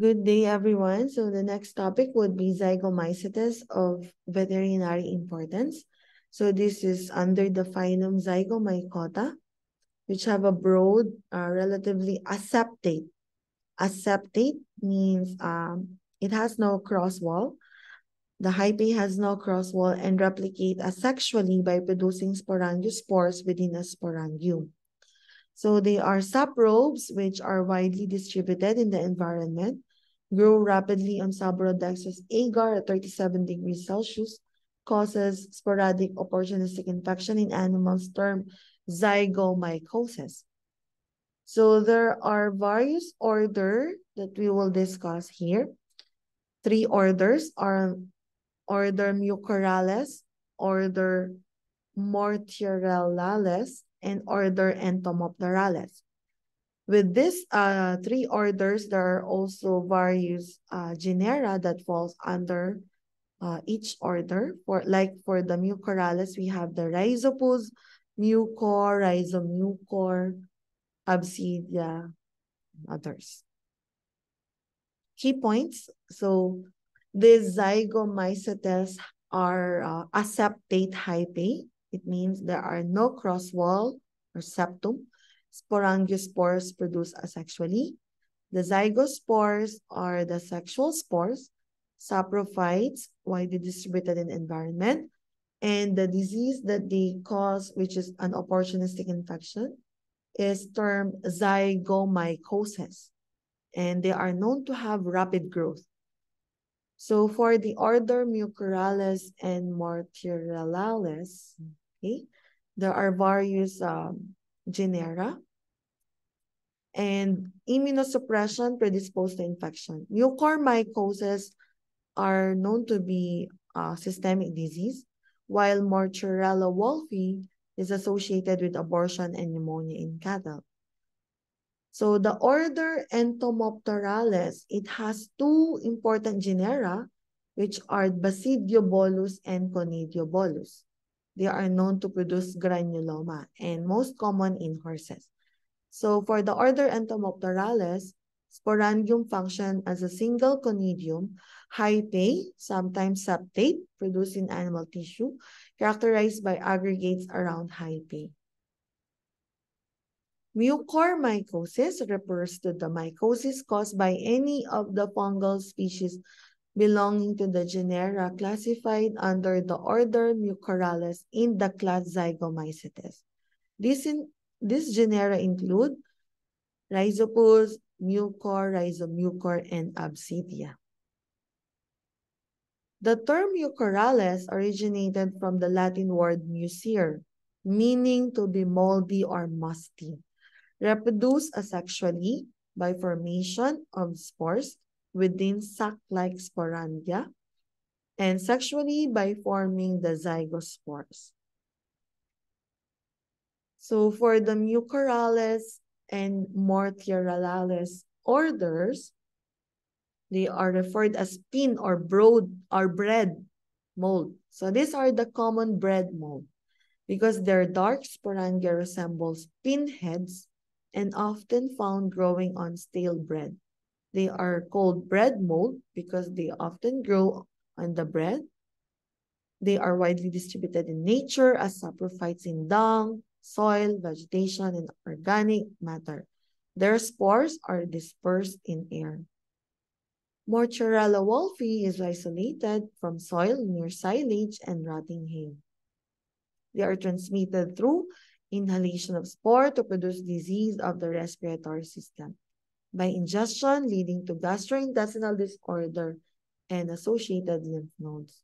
Good day, everyone. So the next topic would be zygomycetes of veterinary importance. So this is under the phylum Zygomycota, which have a broad, uh, relatively acceptate. Acceptate means um, it has no cross wall. The hypae has no cross wall and replicate asexually by producing sporangiospores within a sporangium. So they are saprobes, which are widely distributed in the environment grow rapidly on Sabrodexas agar at 37 degrees Celsius, causes sporadic opportunistic infection in animals termed zygomycosis. So there are various order that we will discuss here. Three orders are order mucorales, order mortirellales, and order entomopterales. With these uh, three orders, there are also various uh, genera that falls under uh, each order. For Like for the Mucorales, we have the Rhizopus, Mucor, Rhizomucor, Absidia, others. Key points. So these zygomycetes are uh, aseptate hypae. It means there are no cross wall or septum. Sporangiospores produced asexually. The zygospores are the sexual spores. Saprophytes, widely distributed in environment. And the disease that they cause, which is an opportunistic infection, is termed zygomycosis. And they are known to have rapid growth. So for the order Mucorales and Martiralalis, okay, there are various um, genera. And immunosuppression predisposed to infection. Mucormycosis are known to be a uh, systemic disease, while Morchurella wolfi is associated with abortion and pneumonia in cattle. So the order Entomopterales, it has two important genera, which are Basidiobolus and Conidiobolus. They are known to produce granuloma and most common in horses. So for the order Entomopterales, sporangium function as a single conidium, hyphae sometimes septate, produced in animal tissue, characterized by aggregates around Mucor Mucormycosis refers to the mycosis caused by any of the fungal species belonging to the genera classified under the order Mucorales in the class Zygomycetes. This, in, this genera include Rhizopus, Mucor, Rhizomucor, and Absidia. The term Mucorales originated from the Latin word mucere, meaning to be moldy or musty. Reproduce asexually by formation of spores within sac-like sporangia and sexually by forming the zygospores. So for the Mucorales and Mortierellales orders, they are referred as pin or broad or bread mold. So these are the common bread mold because their dark sporangia resembles pinheads and often found growing on stale bread. They are called bread mold because they often grow on the bread. They are widely distributed in nature as saprophytes in dung, soil, vegetation, and organic matter. Their spores are dispersed in air. Morchurella wolfi is isolated from soil near silage and rotting hay. They are transmitted through inhalation of spore to produce disease of the respiratory system by ingestion leading to gastrointestinal disorder and associated lymph nodes.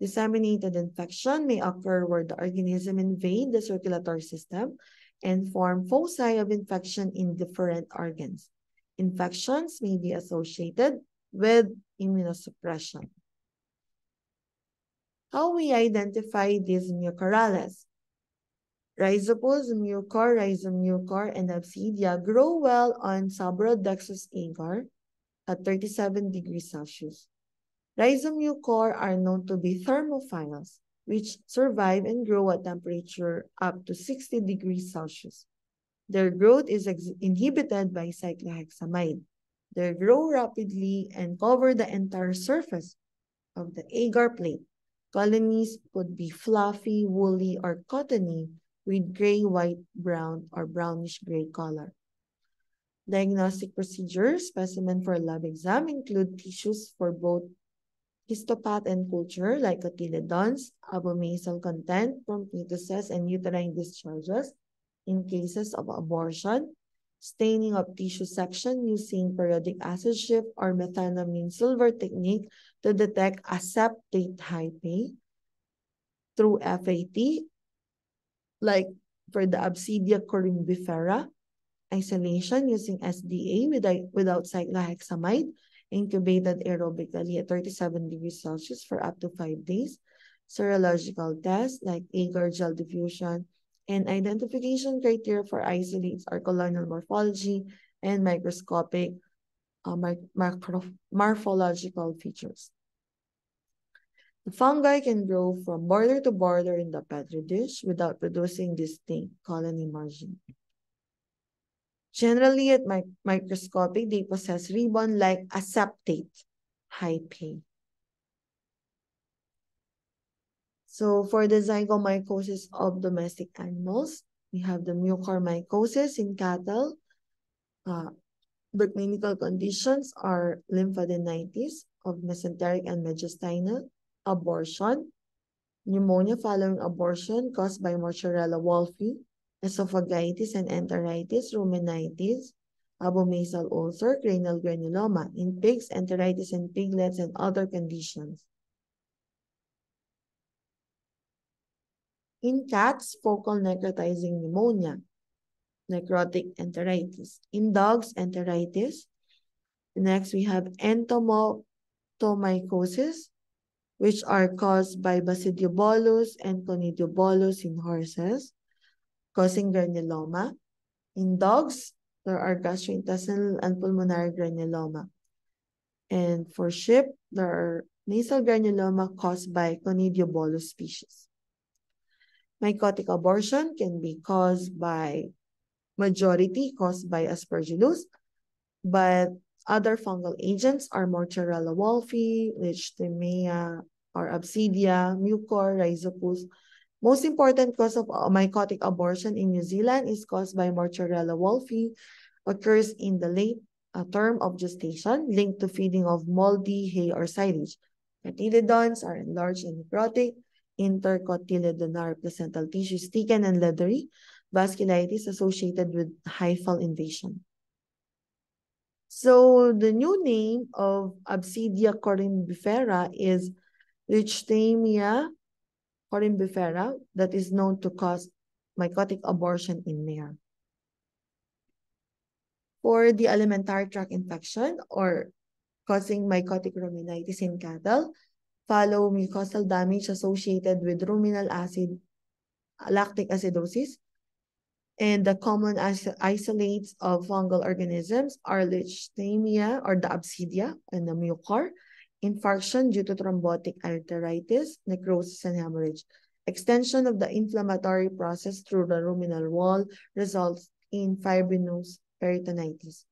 Disseminated infection may occur where the organism invade the circulatory system and form foci of infection in different organs. Infections may be associated with immunosuppression. How we identify these mucorales? Rhizopus mucor, rhizomucor, and absidia grow well on Sabrodexus agar at 37 degrees Celsius. Rhizomucor are known to be thermophiles, which survive and grow at temperature up to 60 degrees Celsius. Their growth is inhibited by cyclohexamide. They grow rapidly and cover the entire surface of the agar plate. Colonies could be fluffy, woolly, or cottony, with gray, white, brown, or brownish gray color. Diagnostic procedures, specimen for lab exam include tissues for both histopath and culture like cotyledons, abomasal content from fetuses and uterine discharges in cases of abortion, staining of tissue section using periodic acid shift or methanamine silver technique to detect acetate hypate through FAT like for the Absidia corymbifera, isolation using SDA without, without cyclohexamide, incubated aerobically at 37 degrees Celsius for up to five days, serological tests like agar gel diffusion, and identification criteria for isolates are colonial morphology and microscopic uh, morphological features. The fungi can grow from border to border in the petri dish without producing distinct colony margin. Generally, at mi microscopic, they possess ribbon-like high hyphae. So for the zygomycosis of domestic animals, we have the mucormycosis in cattle. Uh, the clinical conditions are lymphadenitis of mesenteric and mediastinal abortion, pneumonia following abortion caused by Mozzarella wolfi, esophagitis and enteritis, ruminitis, abomasal ulcer, cranial granuloma, in pigs, enteritis and piglets and other conditions. In cats, focal necrotizing pneumonia, necrotic enteritis. In dogs, enteritis. Next, we have entomomycosis, which are caused by basidiobolus and conidiobolus in horses, causing granuloma. In dogs, there are gastrointestinal and pulmonary granuloma. And for sheep, there are nasal granuloma caused by conidiobolus species. Mycotic abortion can be caused by majority caused by aspergillus, but other fungal agents are Mortarella wolfi, Lichtemia or *Absidia*, Mucor, Rhizopus. Most important cause of mycotic abortion in New Zealand is caused by Mortarella wolfi, occurs in the late uh, term of gestation, linked to feeding of moldy hay or silage. Cotyledons are enlarged and necrotic. Intercotyledonar placental tissue is thickened and leathery. Vasculitis associated with hyphal invasion. So the new name of Absidia corimbifera is Lichtemia corimbifera that is known to cause mycotic abortion in mare. For the alimentary tract infection or causing mycotic ruminitis in cattle, follow mucosal damage associated with ruminal acid, lactic acidosis, and the common isolates of fungal organisms are leishmania or the absidia and the mucor, infarction due to thrombotic arteritis, necrosis, and hemorrhage. Extension of the inflammatory process through the ruminal wall results in fibrinous peritonitis.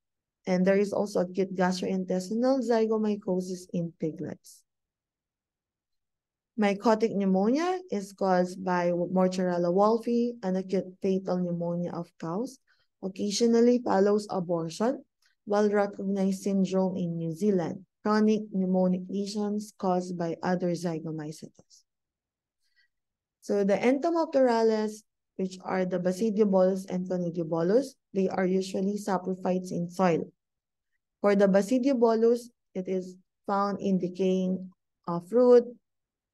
And there is also acute gastrointestinal zygomycosis in piglets. Mycotic pneumonia is caused by Mozzarella wolfi, an acute fatal pneumonia of cows, occasionally follows abortion, well-recognized syndrome in New Zealand, chronic pneumonic lesions caused by other zygomycetes. So the entomopterales, which are the basidiobolus and conidiobolus, they are usually saprophytes in soil. For the basidiobolus, it is found in decaying uh, fruit,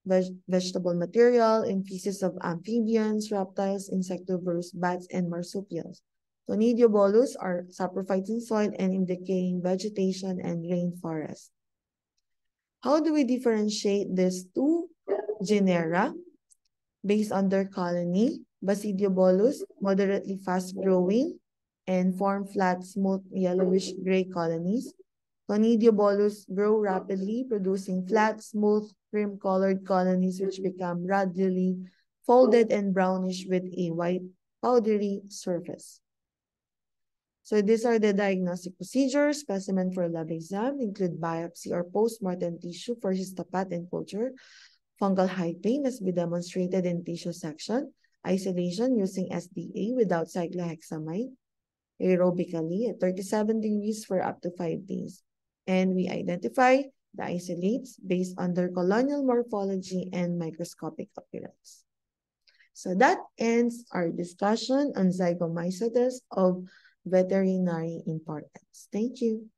veg vegetable material, in feces of amphibians, reptiles, insectivores, bats, and marsupials. Tonidiobolus are saprophytes in soil and in decaying vegetation and rainforest. How do we differentiate these two genera based on their colony? Basidiobolus, moderately fast growing and form flat, smooth, yellowish gray colonies. Conidiobolus grow rapidly, producing flat, smooth, cream-colored colonies which mm-hmm. become radially folded and brownish with a white, powdery surface. So these are the diagnostic procedures. Specimen for lab exam include biopsy or post-mortem tissue for histopath and culture. Fungal high pain must be demonstrated in tissue section. Isolation using SDA without cyclohexamide aerobically at 37 degrees for up to 5 days and we identify the isolates based on their colonial morphology and microscopic appearance. So that ends our discussion on zygomycetes of veterinary importance. Thank you.